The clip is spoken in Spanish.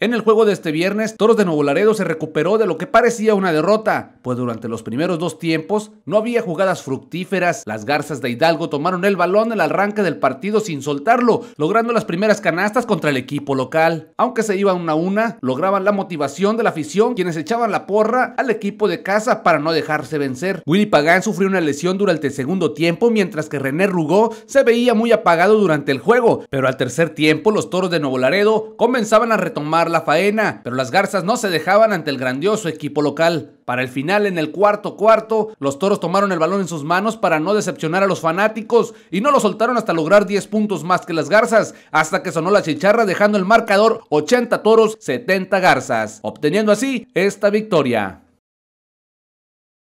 En el juego de este viernes, Toros de Nuevo Laredo se recuperó de lo que parecía una derrota, pues durante los primeros dos tiempos no había jugadas fructíferas. Las garzas de Hidalgo tomaron el balón el arranque del partido sin soltarlo, logrando las primeras canastas contra el equipo local. Aunque se iba una a una, lograban la motivación de la afición, quienes echaban la porra al equipo de casa para no dejarse vencer. Willy Pagán sufrió una lesión durante el segundo tiempo, mientras que René Rugó se veía muy apagado durante el juego, pero al tercer tiempo los Toros de Nuevo Laredo comenzaban a retomar la faena, pero las garzas no se dejaban ante el grandioso equipo local. Para el final, en el cuarto cuarto, los toros tomaron el balón en sus manos para no decepcionar a los fanáticos y no lo soltaron hasta lograr 10 puntos más que las garzas, hasta que sonó la chicharra dejando el marcador 80 toros, 70 garzas, obteniendo así esta victoria.